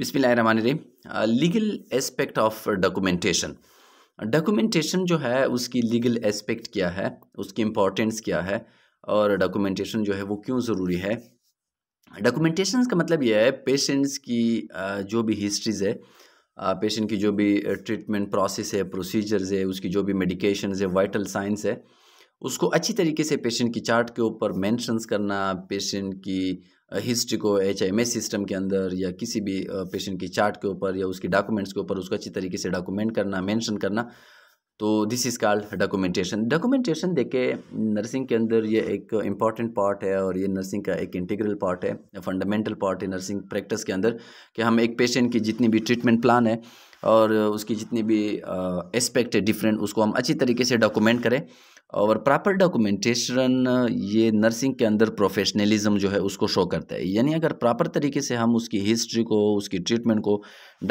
रही legal aspect of documentation documentation जो है उसकी लीगल एस्पेक्ट क्या है उसकी इम्पोर्टेंस क्या है और डॉक्यूमेंटेशन जो है वो क्यों ज़रूरी है डॉक्यूमेंटेशन का मतलब यह है पेशेंट्स की जो भी हिस्ट्रीज़ है पेशेंट की जो भी ट्रीटमेंट प्रोसेस है प्रोसीजर्स है उसकी जो भी मेडिकेशन है वाइटल साइंस है उसको अच्छी तरीके से पेशेंट की चार्ट के ऊपर मेंशंस करना पेशेंट की हिस्ट्री को एच सिस्टम के अंदर या किसी भी पेशेंट की चार्ट के ऊपर या उसके डॉक्यूमेंट्स के ऊपर उसको अच्छी तरीके से डॉक्यूमेंट करना मेंशन करना तो this is called documentation documentation देखे नर्सिंग के अंदर ये एक इम्पॉर्टेंट पार्ट है और ये नर्सिंग का एक इंटीग्रल पार्ट है फंडामेंटल पार्ट है नर्सिंग प्रैक्टिस के अंदर कि हम एक पेशेंट की जितनी भी ट्रीटमेंट प्लान है और उसकी जितनी भी एस्पेक्ट है डिफरेंट उसको हम अच्छी तरीके से डॉक्यूमेंट करें और प्रॉपर डॉक्यूमेंटेशन ये नर्सिंग के अंदर प्रोफेशनलिज्म जो है उसको शो करता है यानी अगर प्रॉपर तरीके से हम उसकी हिस्ट्री को उसकी ट्रीटमेंट को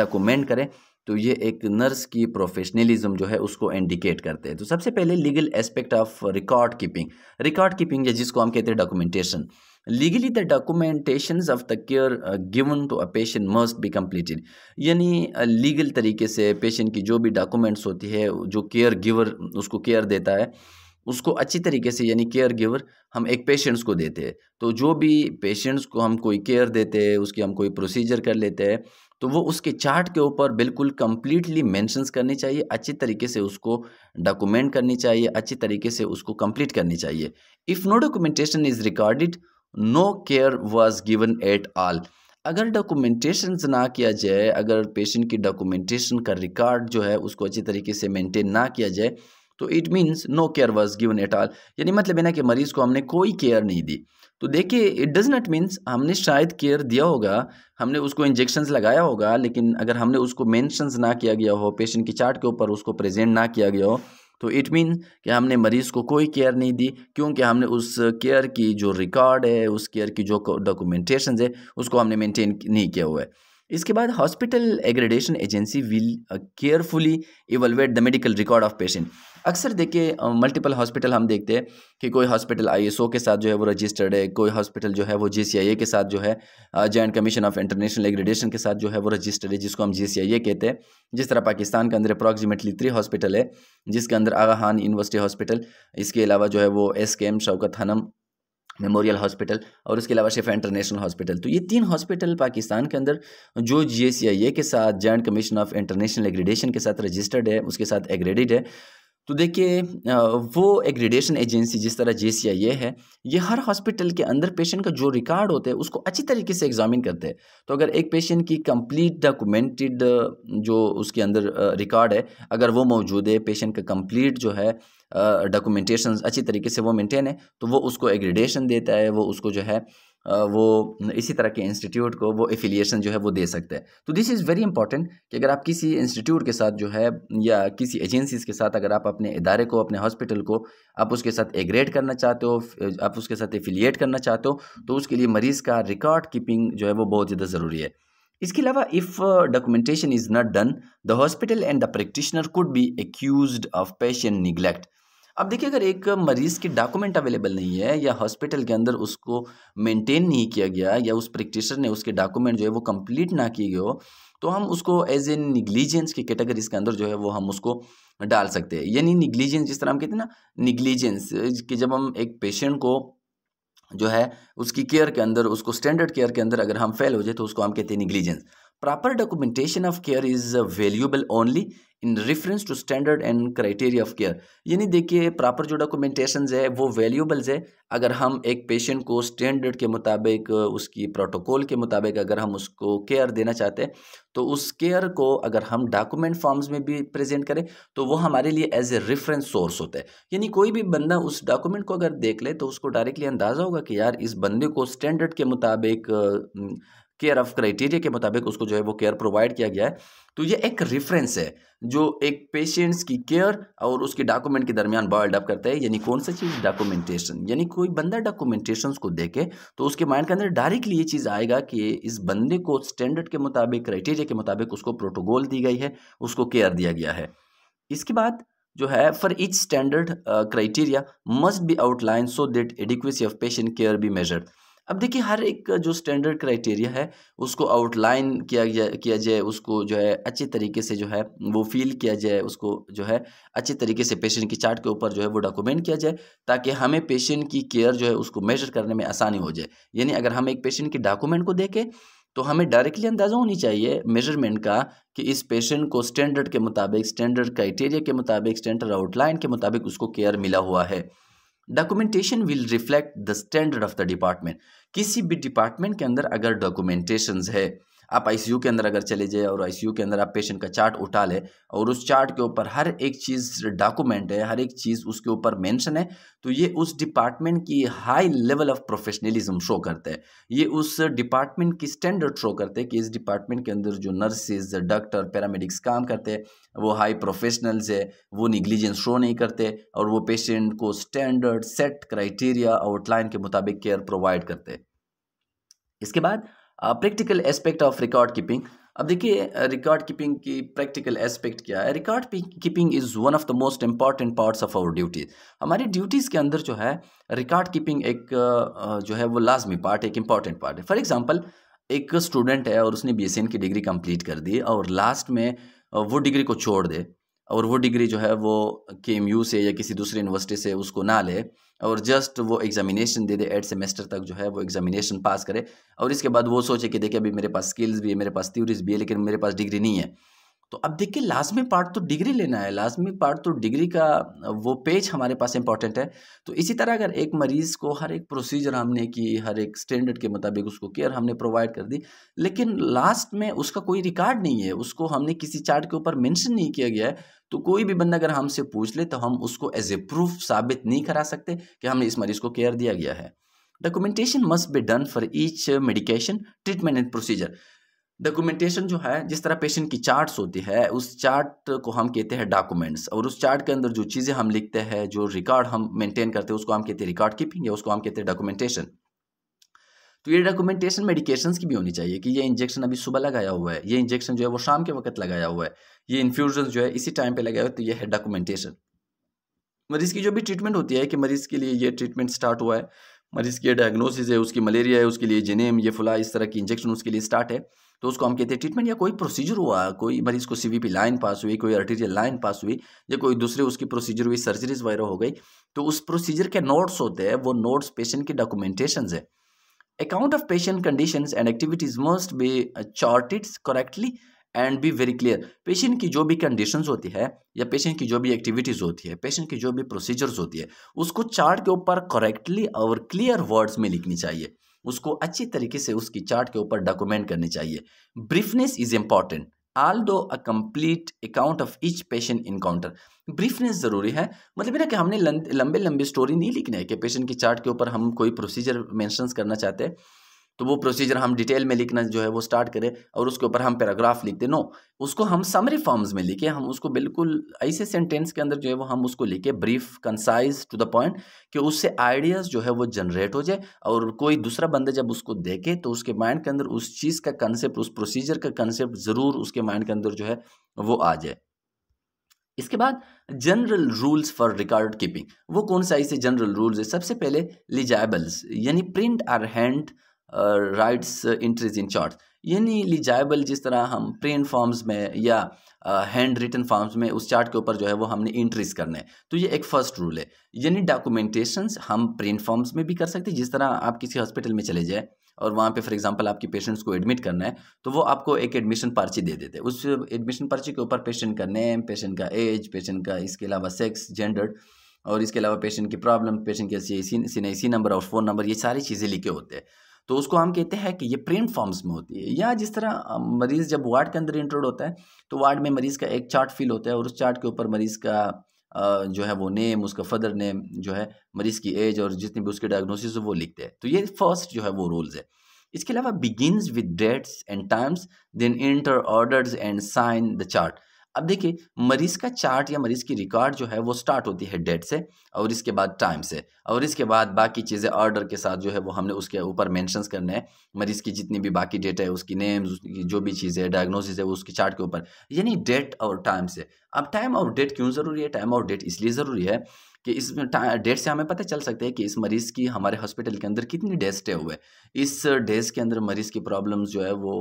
डॉक्यूमेंट करें तो ये एक नर्स की प्रोफेशनलिज्म जो है उसको इंडिकेट करते हैं तो सबसे पहले legal aspect of record keeping record keeping या जिसको हम कहते हैं documentation legally the documentation of the care given to a patient must be completed यानी लीगल uh, तरीके से पेशेंट की जो भी डॉक्यूमेंट्स होती है जो केयर गिवर उसको केयर देता है उसको अच्छी तरीके से यानी केयर गिवर हम एक पेशेंट्स को देते हैं तो जो भी पेशेंट्स को हम कोई केयर देते हैं उसकी हम कोई प्रोसीजर कर लेते हैं तो वो उसके चार्ट के ऊपर बिल्कुल कम्प्लीटली मैंशंस करनी चाहिए अच्छी तरीके से उसको डॉक्यूमेंट करनी चाहिए अच्छी तरीके से उसको कंप्लीट करनी चाहिए if no documentation is recorded no care was given at all अगर डॉक्यूमेंटेशन ना किया जाए अगर पेशेंट की डॉक्यूमेंटेशन का रिकॉर्ड जो है उसको अच्छी तरीके से मेंटेन ना किया जाए तो it means no care was given at all यानी मतलब है ना कि मरीज़ को हमने कोई केयर नहीं दी तो देखिए इट डज़ नॉट मीन्स हमने शायद केयर दिया होगा हमने उसको इंजेक्शन लगाया होगा लेकिन अगर हमने उसको मेंशंस ना किया गया हो पेशेंट की चार्ट के ऊपर उसको प्रेजेंट ना किया गया हो तो इट मीन कि हमने मरीज़ को कोई केयर नहीं दी क्योंकि हमने उस केयर की जो रिकॉर्ड है उस केयर की जो डॉक्यूमेंटेशन है उसको हमने मेंटेन नहीं किया हुआ है इसके बाद hospital accreditation agency will carefully evaluate the medical record of patient अक्सर देखिए मल्टीपल हॉस्पिटल हम देखते हैं कि कोई हॉस्पिटल आई के साथ जो है वो रजिस्टर्ड है कोई हॉस्पिटल जो है वो जी के साथ जो है joint commission of international accreditation के साथ जो है वो रजिस्टर्ड है जिसको हम जी कहते हैं जिस तरह पाकिस्तान के अंदर अप्रॉक्सीमेटली थ्री हॉस्पिटल है जिसके अंदर आगा खान यूनिवर्सिटी हॉस्पिटल इसके अलावा जो है वो S K M Shaukat Khanum memorial hospital और उसके अलावा शेफा इंटरनेशनल हॉस्पिटल तो ये तीन हॉस्पिटल पाकिस्तान के अंदर जो जी के साथ joint commission of international accreditation के साथ रजिस्टर्ड है उसके साथ एग्रेडिड है तो देखिए वो एक रेडिएशन एजेंसी जिस तरह जे सी आई ए है ये हर हॉस्पिटल के अंदर पेशेंट का जो रिकॉर्ड होते हैं उसको अच्छी तरीके से एग्जामिन करते हैं तो अगर एक पेशेंट की कंप्लीट डॉक्यूमेंटेड जो उसके अंदर रिकॉर्ड है अगर वो मौजूद है पेशेंट का कंप्लीट जो है डॉक्यूमेंटेशन अच्छी तरीके से वो मेनटेन है तो वो उसको एग्रेडेशन देता है वो उसको जो है वो इसी तरह के इंस्टीट्यूट को वो एफिलिएशन जो है वो दे सकते हैं तो दिस इज़ वेरी इंपॉर्टेंट कि अगर आप किसी इंस्टीट्यूट के साथ जो है या किसी एजेंसीज़ के साथ अगर आप अपने इदारे को अपने हॉस्पिटल को आप उसके साथ एग्रेड करना चाहते हो आप उसके साथ एफिलिएट करना चाहते हो तो उसके लिए मरीज़ का रिकॉर्ड कीपिंग जो है वो बहुत ज़्यादा ज़रूरी है इसके अलावा if documentation is not done the hospital and the practitioner could be accuse of patient neglect अब देखिए अगर एक मरीज़ की डॉक्यूमेंट अवेलेबल नहीं है या हॉस्पिटल के अंदर उसको मेंटेन नहीं किया गया या उस प्रैक्टिशनर ने उसके डॉक्यूमेंट जो है वो कंप्लीट ना किए गए हो तो हम उसको एज ए निग्लीजेंस की कैटेगरीज के अंदर जो है वो हम उसको डाल सकते हैं यानी निग्लीजेंस जिस तरह हम कहते हैं ना निग्लीजेंस कि जब हम एक पेशेंट को जो है उसकी केयर के अंदर उसको स्टैंडर्ड केयर के अंदर अगर हम फेल हो जाए तो उसको हम कहते हैं negligence proper documentation of care is uh, valuable only in reference to standard and criteria of care यानी देखिए प्रॉपर जो डॉक्यूमेंटेशन है वो वैल्यूबल्स है अगर हम एक पेशेंट को स्टैंडर्ड के मुताबिक uh, उसकी प्रोटोकॉल के मुताबिक अगर हम उसको केयर देना चाहते हैं तो उस केयर को अगर हम डॉक्यूमेंट फॉर्म्स में भी प्रेजेंट करें तो वो हमारे लिए एज ए रेफरेंस सोर्स होता है यानी कोई भी बंदा उस डॉक्यूमेंट को अगर देख ले तो उसको डायरेक्टली अंदाज़ा होगा कि यार इस बंदे को स्टैंडर्ड के मुताबिक uh, केयर ऑफ क्राइटेरिया के मुताबिक उसको जो है वो केयर प्रोवाइड किया गया है तो ये एक रेफरेंस है जो एक पेशेंट्स की केयर और उसके डॉक्यूमेंट के दरमियान बॉयल्ड अप करता है यानी कौन सा चीज़ डॉक्यूमेंटेशन यानी कोई बंदा डॉक्यूमेंटेशन को देखे तो उसके माइंड के अंदर डायरेक्टली ये चीज़ आएगा कि इस बंदे को स्टैंडर्ड के मुताबिक क्राइटेरिया के मुताबिक उसको प्रोटोकॉल दी गई है उसको केयर दिया गया है इसके बाद जो है for each standard criteria must be outline so that adequacy of patient care be measured अब देखिए हर एक जो स्टैंडर्ड क्राइटेरिया है उसको आउटलाइन किया किया जाए उसको जो है अच्छे तरीके से जो है वो फील किया जाए उसको जो है अच्छे तरीके से पेशेंट की चार्ट के ऊपर जो है वो डॉक्यूमेंट किया जाए ताकि हमें पेशेंट की केयर जो है उसको मेजर करने में आसानी हो जाए यानी अगर हम एक पेशेंट के डॉक्यूमेंट को देखें तो हमें डायरेक्टली अंदाज़ा होनी चाहिए मेजरमेंट का कि इस पेशेंट को स्टैंडर्ड के मुताबिक स्टैंडर्ड क्राइटेरिया के मुताबिक स्टैंडर्ड आउटलाइन के मुताबिक उसको केयर मिला हुआ है documentation will reflect the standard of the department किसी भी डिपार्टमेंट के अंदर अगर डॉक्यूमेंटेशंस है आप आईसीयू के अंदर अगर चले जाए और आईसीयू के अंदर आप पेशेंट का चार्ट उठा ले और उस चार्ट के ऊपर हर एक चीज़ डॉक्यूमेंट है हर एक चीज़ उसके ऊपर मेंशन है तो ये उस डिपार्टमेंट की high level of professionalism show करते हैं ये उस डिपार्टमेंट की स्टैंडर्ड शो करते हैं कि इस डिपार्टमेंट के अंदर जो नर्सेज डॉक्टर पैरामेडिक्स काम करते हैं वो हाई प्रोफेशनल्स है वो निग्लिजेंस शो नहीं करते और वो पेशेंट को स्टैंडर्ड सेट क्राइटेरिया आउटलाइन के मुताबिक केयर प्रोवाइड करते हैं इसके बाद practical aspect of record keeping अब देखिए रिकॉर्ड uh, कीपिंग की प्रैक्टिकल एस्पेक्ट क्या है record keeping is one of the most important parts of our duty हमारी ड्यूटीज़ के अंदर जो है रिकॉर्ड कीपिंग एक uh, uh, जो है वो लाजमी पार्ट एक इम्पॉर्टेंट पार्ट है फॉर एग्जाम्पल एक स्टूडेंट है और उसने बी की डिग्री कंप्लीट कर दी और लास्ट में वो डिग्री को छोड़ दे और वो डिग्री जो है वो के एम यू से या किसी दूसरी यूनिवर्सिटी से उसको ना ले और जस्ट वो एग्जामिनेशन दे दे एट सेमेस्टर तक जो है वो एग्जामिनेशन पास करे और इसके बाद वो सोचे कि देखिए अभी मेरे पास स्किल्स भी है मेरे पास थ्योरीज भी है लेकिन मेरे पास डिग्री नहीं है तो अब देखिए लाजमी पार्ट तो डिग्री लेना है लाजमी पार्ट तो डिग्री का वो पेज हमारे पास इंपॉर्टेंट है तो इसी तरह अगर एक मरीज़ को हर एक प्रोसीजर हमने की हर एक स्टैंडर्ड के मुताबिक उसको केयर हमने प्रोवाइड कर दी लेकिन लास्ट में उसका कोई रिकॉर्ड नहीं है उसको हमने किसी चार्ट के ऊपर मैंशन नहीं किया गया है तो कोई भी बंदा अगर हमसे पूछ ले तो हम उसको एज ए प्रूफ साबित नहीं करा सकते कि हमने इस मरीज़ को केयर दिया गया है documentation must be done for each medication treatment and procedure documentation जो है जिस तरह पेशेंट की चार्ट्स होती है उस चार्ट को हम कहते हैं डॉक्यूमेंट्स और उस चार्ट के अंदर जो चीज़ें हम लिखते हैं जो रिकॉर्ड हम मेंटेन करते हैं उसको हम कहते हैं रिकॉर्ड कीपिंग या उसको हम कहते हैं डॉक्यूमेंटेशन तो ये डॉक्यूमेंटेशन मेडिकेशंस की भी होनी चाहिए कि ये इंजेक्शन अभी सुबह लगाया हुआ है ये इंजेक्शन जो है वो शाम के वक्त लगाया हुआ है ये इन्फ्यूजन जो है इसी टाइम पे लगाया हुआ है तो ये है डॉक्यूमेंटेशन मरीज़ की जो भी ट्रीटमेंट होती है कि मरीज़ के लिए ये ट्रीटमेंट स्टार्ट हुआ है मरीज़ की डायग्नोसिस है उसकी मलेरिया है उसके लिए जेनेम ये फुला इस तरह की इंजेक्शन उसके लिए स्टार्ट है तो उसको हम कहते हैं ट्रीटमेंट या कोई प्रोसीजर हुआ कोई मरीज को सी लाइन पास हुई कोई आर्टीरियल लाइन पास हुई या कोई दूसरी उसकी प्रोसीजर हुई सर्जरीज वगैरह हो गई तो उस प्रोसीजर के नोट्स होते हैं वो नोट्स पेशेंट के डॉक्यूमेंटेशन है account of patient condition and activities must be charted correctly and be very clear patient की जो भी कंडीशंस होती है या पेशेंट की जो भी एक्टिविटीज़ होती है पेशेंट की जो भी प्रोसीजर्स होती है उसको चार्ट के ऊपर करेक्टली और क्लियर वर्ड्स में लिखनी चाहिए उसको अच्छी तरीके से उसकी चार्ट के ऊपर डॉक्यूमेंट करनी चाहिए ब्रीफनेस is important although a complete account of each patient encounter briefness ज़रूरी है मतलब ना कि हमने लंबे लंबे स्टोरी नहीं लिखना है कि पेशेंट की चार्ट के ऊपर हम कोई प्रोसीजर मैंशंस करना चाहते हैं तो वो प्रोसीजर हम डिटेल में लिखना जो है वो स्टार्ट करें और उसके ऊपर हम पैराग्राफ लिख दें नो उसको हम समरी फॉर्म्स में लिखें हम उसको बिल्कुल ऐसे सेंटेंस के अंदर जो है वो हम उसको लिखें brief concise to the point कि उससे आइडियाज़ जो है वो जनरेट हो जाए और कोई दूसरा बंदा जब उसको देखे तो उसके माइंड के अंदर उस चीज़ का कंसेप्ट उस प्रोसीजर का कंसेप्ट ज़रूर उसके माइंड के अंदर जो है वो आ जाए इसके बाद general rules for record keeping वो कौन सा ऐसे जनरल रूल्स है सबसे पहले लिजाइबल्स यानी print or hand writes entries in chart यानी लिजाइबल जिस तरह हम प्रिंट फॉर्म्स में या हैंड रिटन फॉर्म्स में उस चार्ट के ऊपर जो है वो हमने इंट्रीज करने हैं तो ये एक फर्स्ट रूल है यानी डॉक्यूमेंटेशन हम प्रिंट फॉर्म्स में भी कर सकते हैं जिस तरह आप किसी हॉस्पिटल में चले जाए और वहाँ पे फॉर एग्जांपल आपके पेशेंट्स को एडमिट करना है तो वो आपको एक एडमिशन पर्ची दे देते हैं उस एडमिशन पर्ची के ऊपर पेशेंट का नेम पेशेंट का एज पेशेंट का इसके अलावा सेक्स जेंडर और इसके अलावा पेशेंट की प्रॉब्लम पेशेंट के सी सी नंबर और फ़ोन नंबर ये सारी चीज़ें लिखे होते हैं तो उसको हम कहते हैं कि ये प्रेम फॉर्म्स में होती है या जिस तरह मरीज़ जब वार्ड के अंदर इंटर्ड होता है तो वार्ड में मरीज़ का एक चार्ट फिल होता है और उस चार्ट के ऊपर मरीज़ का जो है वो नेम उसका फदर नेम जो है मरीज़ की एज और जितनी भी उसके डायग्नोसिस वो लिखते हैं तो ये फर्स्ट जो है वो रोल्स है इसके अलावा begins with dates and times then enter orders and sign the chart अब देखिए मरीज का चार्ट या मरीज की रिकॉर्ड जो है वो स्टार्ट होती है डेट से और इसके बाद टाइम से और इसके बाद बाकी चीज़ें ऑर्डर के साथ जो है वो हमने उसके ऊपर मेंशंस करने हैं मरीज़ की जितनी भी बाकी डेटा है उसकी नेम्स उसकी जो भी चीज़ें डायग्नोसिस है वो उसके चार्ट के ऊपर यानी डेट और टाइम से अब टाइम और डेट क्यों ज़रूरी है टाइम और डेट इसलिए ज़रूरी है कि इस डेट से हमें पता चल सकता है कि इस मरीज़ की हमारे हॉस्पिटल के अंदर कितनी डेज स्टे हुए इस डेज के अंदर मरीज़ की प्रॉब्लम्स जो है वो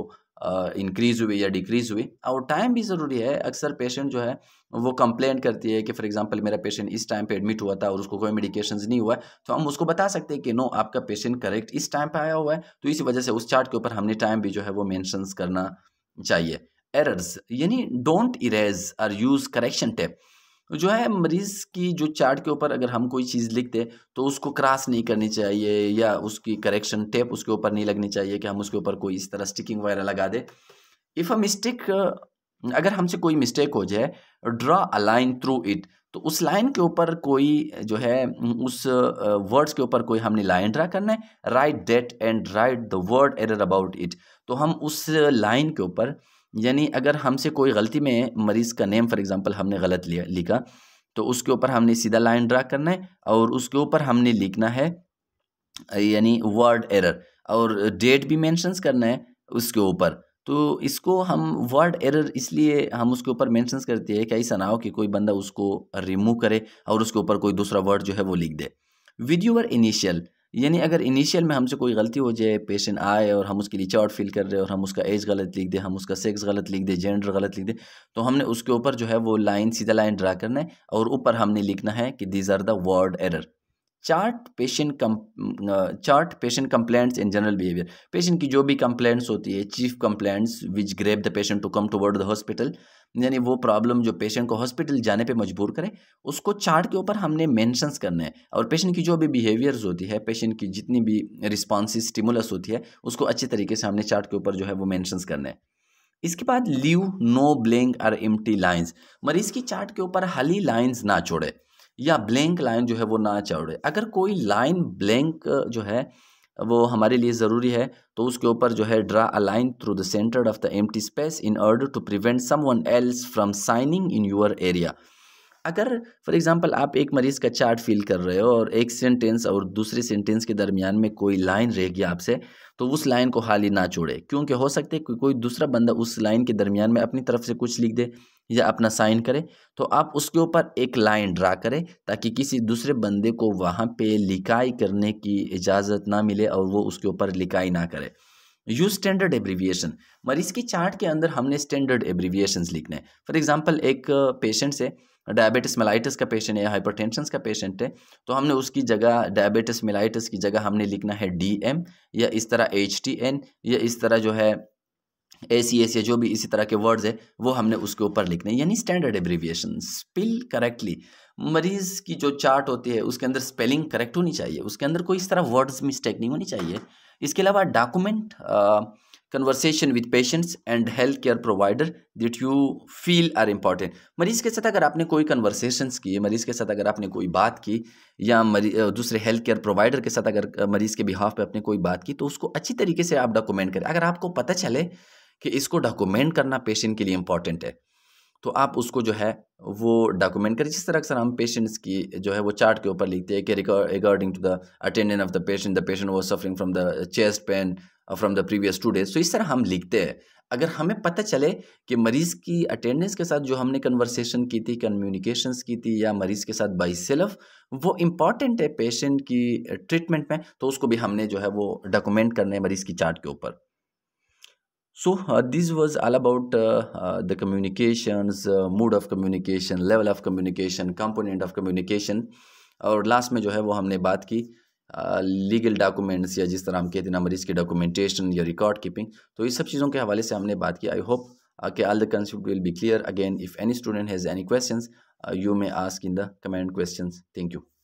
इंक्रीज़ हुई या डिक्रीज़ हुई और टाइम भी ज़रूरी है अक्सर पेशेंट जो है वो कंप्लेंट करती है कि फॉर एग्जांपल मेरा पेशेंट इस टाइम पे एडमिट हुआ था और उसको कोई मेडिकेशंस नहीं हुआ तो हम उसको बता सकते हैं कि नो आपका पेशेंट करेक्ट इस टाइम पे आया हुआ है तो इसी वजह से उस चार्ट के ऊपर हमने टाइम भी जो है वो मैंशंस करना चाहिए एरर्स यानी don't erase or use correction tape जो है मरीज़ की जो चार्ट के ऊपर अगर हम कोई चीज़ लिख तो उसको क्रॉस नहीं करनी चाहिए या उसकी करेक्शन टेप उसके ऊपर नहीं लगनी चाहिए कि हम उसके ऊपर कोई इस तरह स्टिकिंग वगैरह लगा दें इफ़ अ मिस्टेक अगर हमसे कोई मिस्टेक हो जाए draw a line through it तो उस लाइन के ऊपर कोई जो है उस वर्ड्स के ऊपर कोई हमने लाइन ड्रा करना है write date and write the word error about it तो हम उस लाइन के ऊपर यानी अगर हमसे कोई गलती में मरीज़ का नेम फॉर एग्ज़ाम्पल हमने गलत लिया लिखा तो उसके ऊपर हमने सीधा लाइन ड्रा करना है और उसके ऊपर हमने लिखना है यानी वर्ड एरर और डेट भी मैंशंस करना है उसके ऊपर तो इसको हम वर्ड एरर इसलिए हम उसके ऊपर मैंशंस करते हैं कि ऐसा ना हो कि कोई बंदा उसको रिमूव करे और उसके ऊपर कोई दूसरा वर्ड जो है वो लिख दे विद यूअर इनिशियल यानी अगर इनिशियल में हमसे कोई गलती हो जाए पेशेंट आए और हम उसकी लिए चार्ट फील कर रहे हैं और हम उसका एज गलत लिख दें हम उसका सेक्स गलत लिख दें जेंडर गलत लिख दें तो हमने उसके ऊपर जो है वो लाइन सीधा लाइन ड्रा करना है और ऊपर हमने लिखना है कि these are the word error chart patient come chart patient complaints in general behavior patient की जो भी कंप्लेंट्स होती है chief complaints which grip the patient to come toward the hospital यानी वो प्रॉब्लम जो पेशेंट को हॉस्पिटल जाने पे मजबूर करे उसको चार्ट के ऊपर हमने मेंशंस करने हैं और पेशेंट की जो भी बिहेवियर्स होती है पेशेंट की जितनी भी रिस्पॉन्सिस स्टिमुलस होती है उसको अच्छे तरीके से हमने चार्ट के ऊपर जो है वो मैंशंस करने हैं इसके बाद लीव नो ब्लैंक और एम्प्टी लाइन्स मरीज की चार्ट के ऊपर हाली लाइन्स ना छोड़े या ब्लैंक लाइन जो है वो ना चौड़े अगर कोई लाइन ब्लैंक जो है वो हमारे लिए ज़रूरी है तो उसके ऊपर जो है draw a line through the centre of the एम space in order to prevent someone else from signing in your area अगर फॉर एग्ज़ाम्पल आप एक मरीज़ का चार्ट फिल कर रहे हो और एक सेंटेंस और दूसरे सेंटेंस के दरमियान में कोई लाइन रह गया आपसे तो उस लाइन को हाली ना छोड़े क्योंकि हो सकते है कि कोई दूसरा बंदा उस लाइन के दरमियान में अपनी तरफ से कुछ लिख दे या अपना साइन करें तो आप उसके ऊपर एक लाइन ड्रा करें ताकि किसी दूसरे बंदे को वहाँ पे लिखाई करने की इजाज़त ना मिले और वो उसके ऊपर लिखाई ना करे यूज स्टैंडर्ड एब्रीविएशन मरीज़ की चार्ट के अंदर हमने स्टैंडर्ड एब्रीविएशन लिखने हैं फॉर एग्जाम्पल एक पेशेंट से डायबिटिस मेलाइटिस का पेशेंट है या हाइपरटेंशन का पेशेंट है तो हमने उसकी जगह डायबिटिस मेलाइटिस की जगह हमने लिखना है डी एम या इस तरह एच टी एन या इस तरह जो है ए सी एस या जो भी इसी तरह के वर्ड्स है वो हमने उसके ऊपर लिखने यानी स्टैंडर्ड एब्रीविएशन स्पिल करेक्टली मरीज़ की जो चार्ट होती है उसके अंदर स्पेलिंग करेक्ट होनी चाहिए उसके अंदर कोई इस तरह वर्ड्स मिस्टेक नहीं होनी चाहिए इसके अलावा document conversation with patients and health care provider that you feel are important मरीज़ के साथ अगर आपने कोई कन्वर्सेशंस की मरीज़ के साथ अगर आपने कोई बात की या दूसरे हेल्थ केयर प्रोवाइडर के साथ अगर मरीज़ के बिहाफ पे आपने कोई बात की तो उसको अच्छी तरीके से आप डॉक्यूमेंट करें अगर आपको पता चले कि इसको डॉक्यूमेंट करना पेशेंट के लिए इम्पॉर्टेंट है तो आप उसको जो है वो डॉक्यूमेंट करें जिस तरह अक्सर हम पेशेंट्स की जो है वो चार्ट के ऊपर लिखते हैं कि regarding to the attendant of the patient the patient was suffering from the chest pain from the previous two days तो इस तरह हम लिखते हैं अगर हमें पता चले कि मरीज़ की अटेंडेंस के साथ जो हमने कन्वर्सेशन की थी कम्युनिकेशंस की थी या मरीज़ के साथ बाई सेल्फ वो इम्पॉर्टेंट है पेशेंट की ट्रीटमेंट में तो उसको भी हमने जो है वो डॉक्यूमेंट करने मरीज़ की चार्ट के ऊपर so uh, this was all about uh, uh, the communications uh, mode of communication level of communication component of communication और लास्ट में जो है वो हमने बात की लीगल uh, डॉक्यूमेंट्स या जिस तरह हम कहते हैं मरीज की डॉक्यूमेंटेशन या रिकॉर्ड कीपिंग तो इस सब चीज़ों के हवाले से हमने बात की आई होप के all the concept will be clear again if any student has any questions you may ask in the comment questions thank you